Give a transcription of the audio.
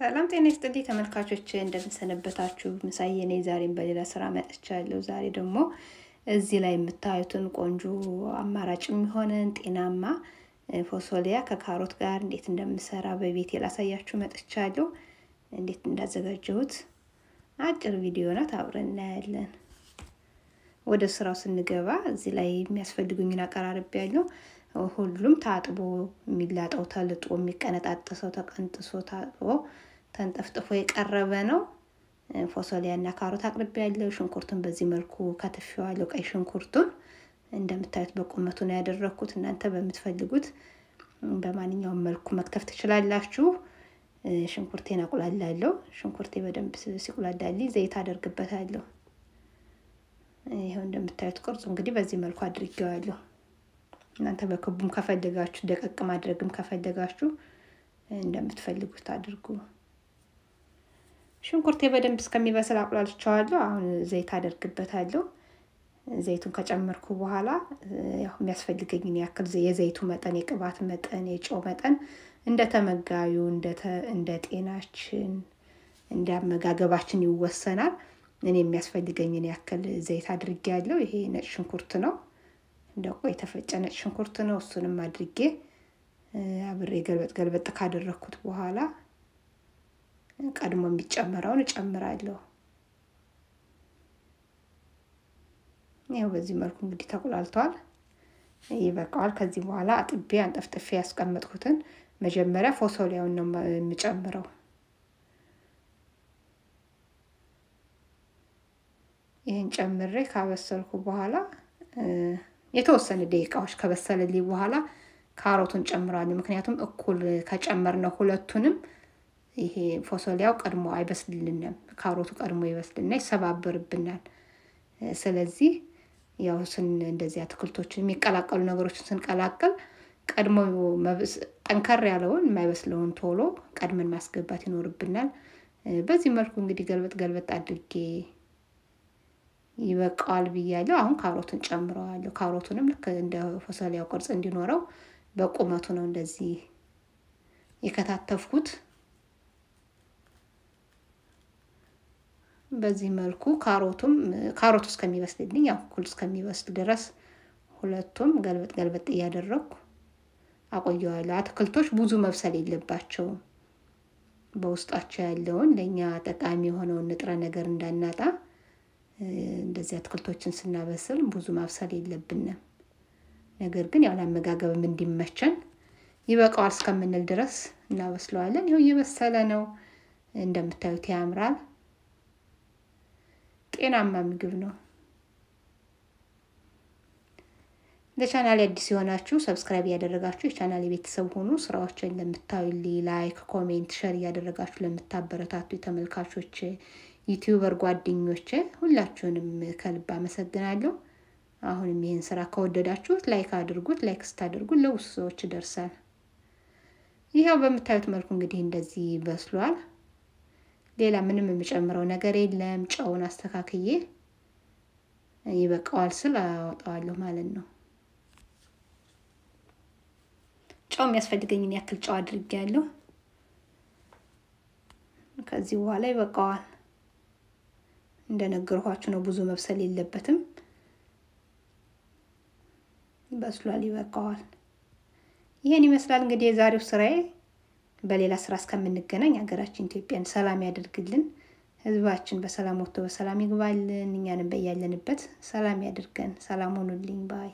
ሰላም ጤና ይስጥልኝ ተመልካቾች፣ እንደምንሰነበታችሁ። ምሳዬ ነኝ። ዛሬም በሌላ ስራ መጥቻለሁ። ዛሬ ደግሞ እዚህ ላይ የምታዩትን ቆንጆ አማራጭ የሚሆነን ጤናማ ፎሶሊያ ከካሮት ጋር እንዴት እንደምሰራ በቤቴ ላሳያችሁ መጥቻለሁ። እንዴት እንዳዘጋጀሁት አጭር ቪዲዮ ናት፣ አብረን እናያለን። ወደ ስራው ስንገባ እዚህ ላይ የሚያስፈልጉኝን ያለው ሁሉም ታጥቦ የሚላጠው ተልጦ የሚቀነጣጠሰው ተቀንጥሶ ታጥቦ ተንጠፍጥፎ የቀረበ ነው። ፎሶሊያ ካሮት አቅርቤ ያለው ሽንኩርቱን በዚህ መልኩ ከትፌዋለሁ። ቀይ ሽንኩርቱን እንደምታዩት በቁመቱ ነው ያደረግኩት። እናንተ በምትፈልጉት በማንኛውም መልኩ መክተፍ ትችላላችሁ። ሽንኩርቴን አቁላላለሁ። ሽንኩርቴ በደንብ ሲቁላላልኝ ዘይት አደርግበታለሁ። ይኸው እንደምታዩት ቅርጹ እንግዲህ በዚህ መልኩ አድርጌዋለሁ። እናንተ በክቡም ከፈለጋችሁ ደቀቅ ማድረግም ከፈለጋችሁ እንደምትፈልጉት አድርጉ። ሽንኩርቴ በደንብ እስከሚበስል አቁላልቸዋለሁ። አሁን ዘይት አደርግበታለሁ። ዘይቱን ከጨመርኩ በኋላ የሚያስፈልገኝን ያክል የዘይቱ መጠን፣ የቅባት መጠን፣ የጨው መጠን እንደ ተመጋዩ እንደ ጤናችን እንደ አመጋገባችን ይወሰናል። እኔ የሚያስፈልገኝን ያክል ዘይት አድርጌ ያለው ይሄ ነጭ ሽንኩርት ነው። እንደቆ የተፈጨ ነጭ ሽንኩርት ነው። እሱንም አድርጌ አብሬ ገልበጥ ገልበጥ ካደረግኩት በኋላ ቀድሞ የሚጨመረውን እጨምራለሁ። ያው በዚህ መልኩ እንግዲህ ተቁላልተዋል፣ ይበቃዋል። ከዚህ በኋላ አጥቤ አንጠፍጥፌ ያስቀመጥኩትን መጀመሪያ ፎሶሊያውን ነው የምጨምረው። ይህን ጨምሬ ካበሰልኩ በኋላ የተወሰነ ደቂቃዎች ከበሰለልኝ በኋላ ካሮቱን ጨምራለሁ። ምክንያቱም እኩል ከጨመርነው ሁለቱንም ይሄ ፎሶሊያው ቀድሞ አይበስልልንም። ካሮቱ ቀድሞ ይበስልና ይሰባበርብናል። ስለዚህ ያው ስን እንደዚህ አትክልቶችን የሚቀላቀሉ ነገሮችን ስንቀላቅል ቀድሞ ጠንከር ያለውን የማይበስለውን ቶሎ ቀድመን ማስገባት ይኖርብናል። በዚህ መልኩ እንግዲህ ገልበጥ ገልበጥ አድርጌ ይበቃዋል ብያለሁ። አሁን ካሮቱን ጨምረዋለሁ። ካሮቱንም ልክ እንደ ፎሰሊያው ቅርጽ እንዲኖረው በቁመቱ ነው እንደዚህ የከታተፍኩት። በዚህ መልኩ ካሮቱም ካሮቱ እስከሚበስልልኝ ያው ኩል እስከሚበስል ድረስ ሁለቱም ገልበጥ ገልበጥ እያደረግኩ አቆየዋለሁ። አትክልቶች ብዙ መብሰል የለባቸውም። በውስጣቸው ያለውን ለእኛ ጠቃሚ የሆነውን ንጥረ ነገር እንዳናጣ እንደዚህ አትክልቶችን ስናበስል ብዙ ማብሰል የለብንም። ነገር ግን ያው ለአመጋገብም እንዲመቸን ይበቃዋል እስከምንል ድረስ እናበስለዋለን። ይኸው እየበሰለ ነው። እንደምታዩት ያምራል። ጤናማ ምግብ ነው። ለቻናል አዲስ የሆናችሁ ሰብስክራይብ እያደረጋችሁ የቻናል የቤተሰብ ሆኑ። ስራዎችን ለምታዩልኝ ላይክ፣ ኮሜንት፣ ሸር እያደረጋችሁ ለምታበረታቱ የተመልካቾች ዩቲዩበር ጓደኞች ሁላችሁንም ከልብ አመሰግናለሁ። አሁንም ይህን ስራ ከወደዳችሁት ላይክ አድርጉት። ላይክ ስታደርጉ ለብዙ ሰዎች ደርሳል። ይኸው በምታዩት መልኩ እንግዲህ እንደዚህ በስሏል። ሌላ ምንም የምጨምረው ነገር የለም። ጨውን አስተካክዬ ይበቃዋል ስል አወጣዋለሁ ማለት ነው። ጨው የሚያስፈልገኝን ያክል ጨው አድርጌያለሁ። ከዚህ በኋላ ይበቃዋል። እንደነገርኋችሁ ነው፣ ብዙ መብሰል የለበትም። በስሏል፣ ይበቃዋል። ይህን ይመስላል እንግዲህ የዛሬው ስራዬ። በሌላ ስራ እስከምንገናኝ ሀገራችን ኢትዮጵያን ሰላም ያደርግልን፣ ህዝባችን በሰላም ወጥቶ በሰላም ይግባልን፣ እኛንም በያለንበት ሰላም ያድርገን። ሰላም ሆኑልኝ ባይ